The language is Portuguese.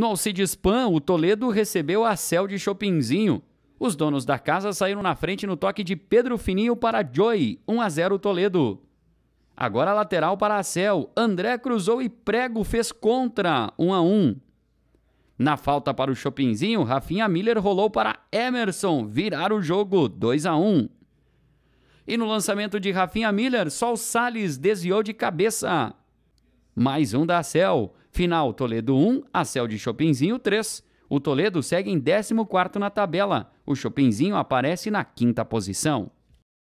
No Alcides Pan, o Toledo recebeu a Cel de Chopinzinho. Os donos da casa saíram na frente no toque de Pedro Fininho para Joy, 1 a 0 Toledo. Agora lateral para a Cel, André cruzou e Prego fez contra, 1 a 1. Na falta para o Chopinzinho, Rafinha Miller rolou para Emerson virar o jogo 2 a 1. E no lançamento de Rafinha Miller, só o Salles desviou de cabeça. Mais um da Cel. Final Toledo 1, a Céu de Chopinzinho 3. O Toledo segue em 14 na tabela. O Chopinzinho aparece na quinta posição.